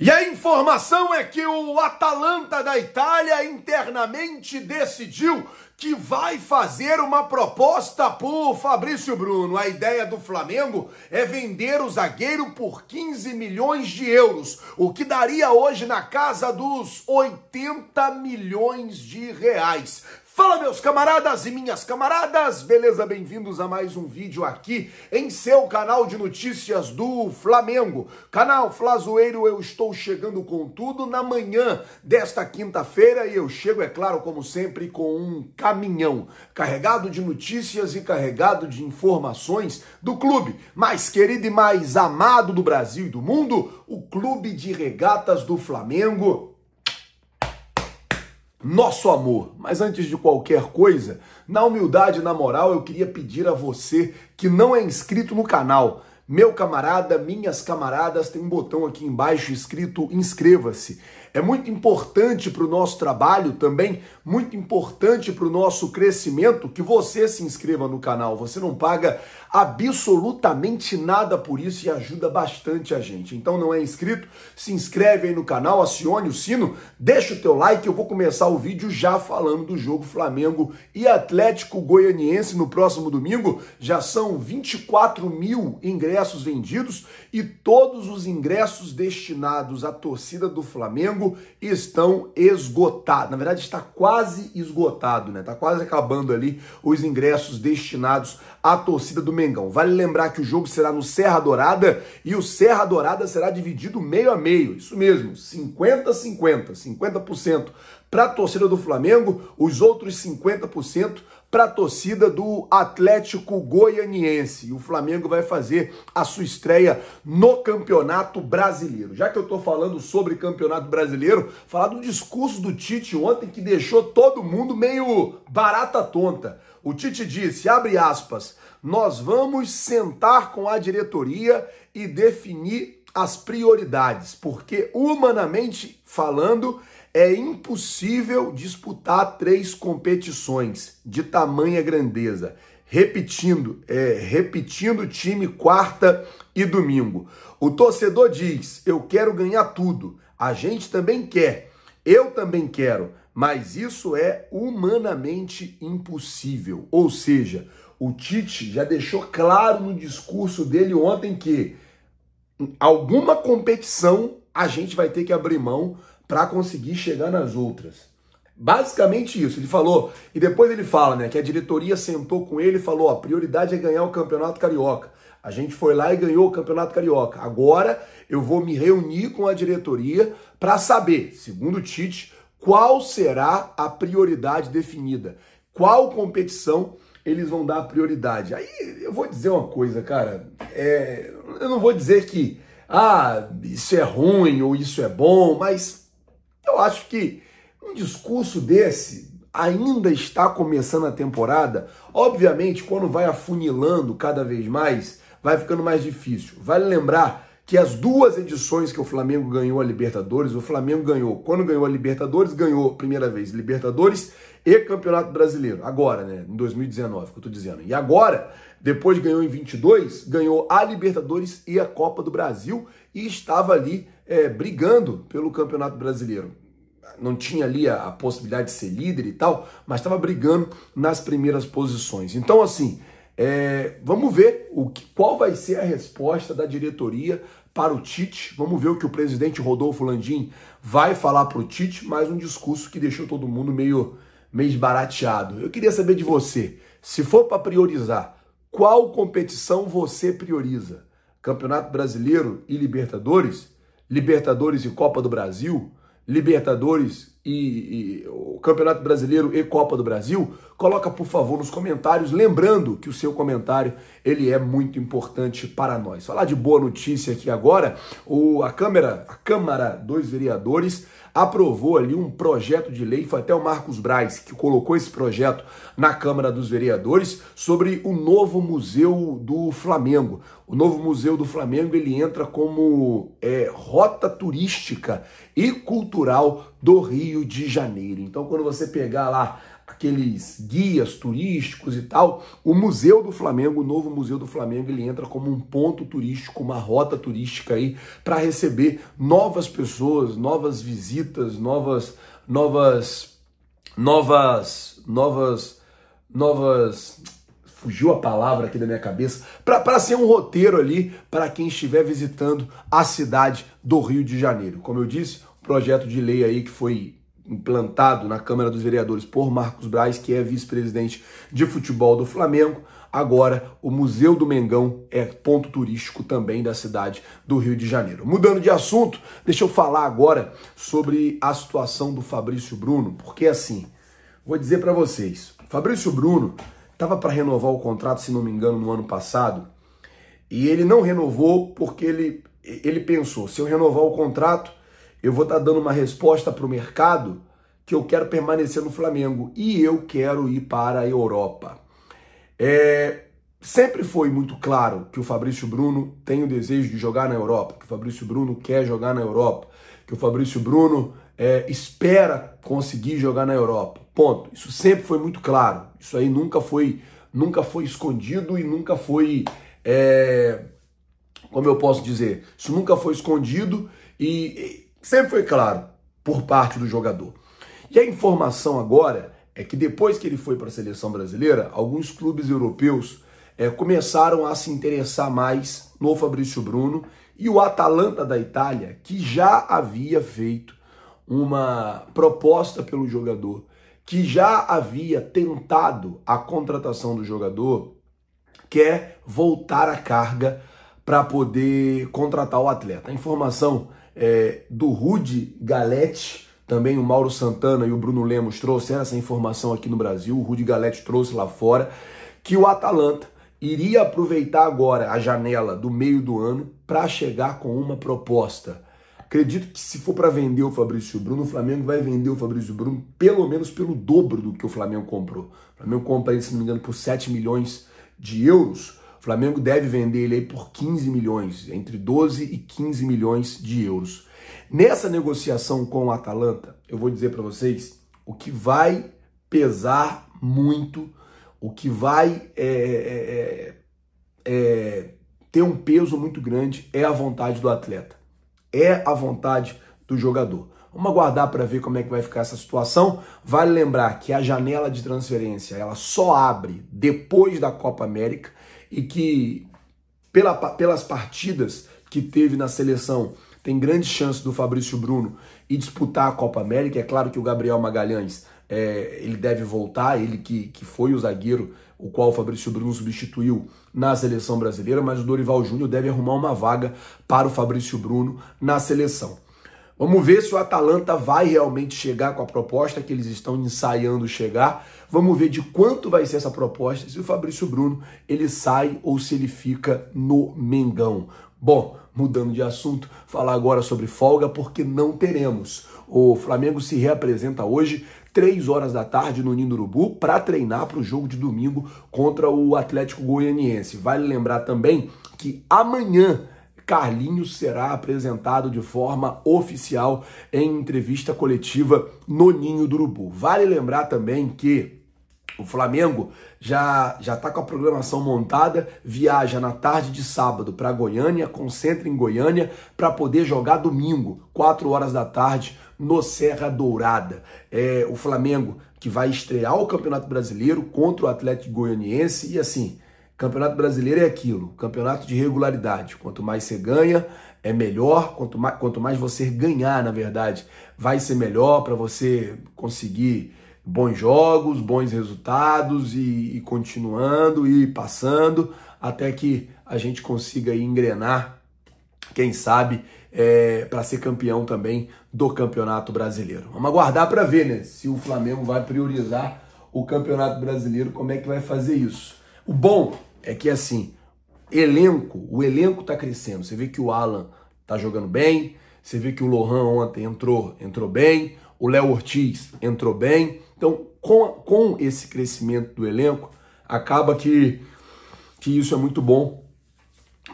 E a informação é que o Atalanta da Itália internamente decidiu que vai fazer uma proposta por Fabrício Bruno. A ideia do Flamengo é vender o zagueiro por 15 milhões de euros, o que daria hoje na casa dos 80 milhões de reais. Fala meus camaradas e minhas camaradas, beleza? Bem-vindos a mais um vídeo aqui em seu canal de notícias do Flamengo. Canal Flazoeiro, eu estou chegando com tudo na manhã desta quinta-feira e eu chego, é claro, como sempre, com um caminhão carregado de notícias e carregado de informações do clube mais querido e mais amado do Brasil e do mundo, o Clube de Regatas do Flamengo. Nosso amor. Mas antes de qualquer coisa, na humildade e na moral, eu queria pedir a você que não é inscrito no canal, meu camarada, minhas camaradas, tem um botão aqui embaixo escrito inscreva-se é muito importante para o nosso trabalho também, muito importante para o nosso crescimento que você se inscreva no canal. Você não paga absolutamente nada por isso e ajuda bastante a gente. Então não é inscrito? Se inscreve aí no canal, acione o sino, deixa o teu like. Eu vou começar o vídeo já falando do jogo Flamengo e Atlético Goianiense no próximo domingo. Já são 24 mil ingressos vendidos e todos os ingressos destinados à torcida do Flamengo comigo estão esgotados. Na verdade, está quase esgotado, né? Está quase acabando ali os ingressos destinados à torcida do Mengão. Vale lembrar que o jogo será no Serra Dourada e o Serra Dourada será dividido meio a meio. Isso mesmo, 50 50, 50% para a torcida do Flamengo, os outros 50% para a torcida do Atlético Goianiense. E o Flamengo vai fazer a sua estreia no Campeonato Brasileiro. Já que eu estou falando sobre Campeonato Brasileiro, falar do discurso do Tite ontem que deixou todo mundo meio barata tonta. O Tite disse, abre aspas, nós vamos sentar com a diretoria e definir as prioridades, porque humanamente falando, é impossível disputar três competições de tamanha grandeza. Repetindo, é, repetindo time quarta e domingo. O torcedor diz: eu quero ganhar tudo. A gente também quer. Eu também quero. Mas isso é humanamente impossível. Ou seja, o Tite já deixou claro no discurso dele ontem que alguma competição a gente vai ter que abrir mão para conseguir chegar nas outras. Basicamente isso, ele falou, e depois ele fala, né, que a diretoria sentou com ele e falou, ó, a prioridade é ganhar o Campeonato Carioca. A gente foi lá e ganhou o Campeonato Carioca. Agora eu vou me reunir com a diretoria para saber, segundo o Tite, qual será a prioridade definida, qual competição eles vão dar prioridade. Aí eu vou dizer uma coisa, cara, é, eu não vou dizer que ah, isso é ruim ou isso é bom, mas eu acho que um discurso desse ainda está começando a temporada. Obviamente, quando vai afunilando cada vez mais, vai ficando mais difícil. Vale lembrar que as duas edições que o Flamengo ganhou a Libertadores, o Flamengo ganhou, quando ganhou a Libertadores, ganhou a primeira vez Libertadores e Campeonato Brasileiro. Agora, né, em 2019, que eu tô dizendo. E agora depois ganhou em 22, ganhou a Libertadores e a Copa do Brasil e estava ali é, brigando pelo Campeonato Brasileiro. Não tinha ali a, a possibilidade de ser líder e tal, mas estava brigando nas primeiras posições. Então, assim, é, vamos ver o que, qual vai ser a resposta da diretoria para o Tite. Vamos ver o que o presidente Rodolfo Landim vai falar para o Tite, mais um discurso que deixou todo mundo meio, meio esbarateado. Eu queria saber de você, se for para priorizar qual competição você prioriza? Campeonato Brasileiro e Libertadores? Libertadores e Copa do Brasil? Libertadores e, e, o Campeonato Brasileiro e Copa do Brasil, coloca por favor nos comentários, lembrando que o seu comentário ele é muito importante para nós. Falar de boa notícia aqui agora, o, a Câmara, a Câmara dos Vereadores aprovou ali um projeto de lei, foi até o Marcos Braz que colocou esse projeto na Câmara dos Vereadores sobre o novo Museu do Flamengo. O novo Museu do Flamengo ele entra como é, rota turística e cultural do Rio de Janeiro. Então, quando você pegar lá aqueles guias turísticos e tal, o Museu do Flamengo, o novo Museu do Flamengo, ele entra como um ponto turístico, uma rota turística aí para receber novas pessoas, novas visitas, novas novas novas novas novas fugiu a palavra aqui da minha cabeça, para ser um roteiro ali para quem estiver visitando a cidade do Rio de Janeiro. Como eu disse, projeto de lei aí que foi implantado na Câmara dos Vereadores por Marcos Braz, que é vice-presidente de futebol do Flamengo. Agora, o Museu do Mengão é ponto turístico também da cidade do Rio de Janeiro. Mudando de assunto, deixa eu falar agora sobre a situação do Fabrício Bruno, porque assim, vou dizer para vocês, Fabrício Bruno estava para renovar o contrato, se não me engano, no ano passado, e ele não renovou porque ele ele pensou, se eu renovar o contrato, eu vou estar dando uma resposta para o mercado que eu quero permanecer no Flamengo e eu quero ir para a Europa. É, sempre foi muito claro que o Fabrício Bruno tem o desejo de jogar na Europa, que o Fabrício Bruno quer jogar na Europa, que o Fabrício Bruno é, espera conseguir jogar na Europa. Ponto. Isso sempre foi muito claro. Isso aí nunca foi, nunca foi escondido e nunca foi, é, como eu posso dizer, isso nunca foi escondido e Sempre foi claro por parte do jogador. E a informação agora é que depois que ele foi para a seleção brasileira, alguns clubes europeus é, começaram a se interessar mais no Fabrício Bruno e o Atalanta da Itália, que já havia feito uma proposta pelo jogador, que já havia tentado a contratação do jogador, quer é voltar a carga para poder contratar o atleta. A informação é, do Rudy Galete, também o Mauro Santana e o Bruno Lemos trouxeram essa informação aqui no Brasil, o Rudy Galete trouxe lá fora, que o Atalanta iria aproveitar agora a janela do meio do ano para chegar com uma proposta. Acredito que se for para vender o Fabrício Bruno, o Flamengo vai vender o Fabrício Bruno pelo menos pelo dobro do que o Flamengo comprou. O Flamengo compra ele, se não me engano, por 7 milhões de euros. O Flamengo deve vender ele aí por 15 milhões, entre 12 e 15 milhões de euros. Nessa negociação com o Atalanta, eu vou dizer para vocês o que vai pesar muito, o que vai é, é, é, é, ter um peso muito grande é a vontade do atleta, é a vontade do jogador. Vamos aguardar para ver como é que vai ficar essa situação. Vale lembrar que a janela de transferência ela só abre depois da Copa América e que pela, pelas partidas que teve na seleção tem grande chance do Fabrício Bruno e disputar a Copa América. É claro que o Gabriel Magalhães é, ele deve voltar, ele que, que foi o zagueiro, o qual o Fabrício Bruno substituiu na seleção brasileira, mas o Dorival Júnior deve arrumar uma vaga para o Fabrício Bruno na seleção. Vamos ver se o Atalanta vai realmente chegar com a proposta que eles estão ensaiando chegar. Vamos ver de quanto vai ser essa proposta, se o Fabrício Bruno ele sai ou se ele fica no Mengão. Bom, mudando de assunto, falar agora sobre folga porque não teremos. O Flamengo se reapresenta hoje, 3 horas da tarde, no Nino Urubu, para treinar para o jogo de domingo contra o Atlético Goianiense. Vale lembrar também que amanhã Carlinhos será apresentado de forma oficial em entrevista coletiva no Ninho do Urubu. Vale lembrar também que o Flamengo já já está com a programação montada, viaja na tarde de sábado para Goiânia, concentra em Goiânia para poder jogar domingo, 4 horas da tarde, no Serra Dourada. É, o Flamengo que vai estrear o Campeonato Brasileiro contra o Atlético Goianiense e assim, Campeonato brasileiro é aquilo, campeonato de regularidade. Quanto mais você ganha, é melhor. Quanto mais, quanto mais você ganhar, na verdade, vai ser melhor para você conseguir bons jogos, bons resultados e, e, continuando e passando até que a gente consiga engrenar, quem sabe, é, para ser campeão também do Campeonato Brasileiro. Vamos aguardar para ver, né? Se o Flamengo vai priorizar o Campeonato Brasileiro, como é que vai fazer isso? O bom é que assim, elenco, o elenco está crescendo. Você vê que o Alan está jogando bem, você vê que o Lohan ontem entrou, entrou bem, o Léo Ortiz entrou bem. Então, com, com esse crescimento do elenco, acaba que, que isso é muito bom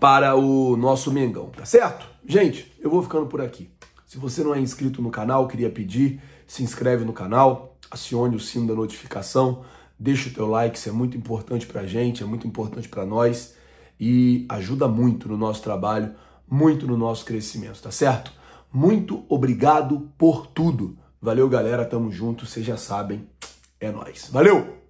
para o nosso Mengão, tá certo? Gente, eu vou ficando por aqui. Se você não é inscrito no canal, queria pedir, se inscreve no canal, acione o sino da notificação Deixa o teu like, isso é muito importante para a gente, é muito importante para nós e ajuda muito no nosso trabalho, muito no nosso crescimento, tá certo? Muito obrigado por tudo. Valeu, galera, tamo junto, vocês já sabem, é nós. Valeu!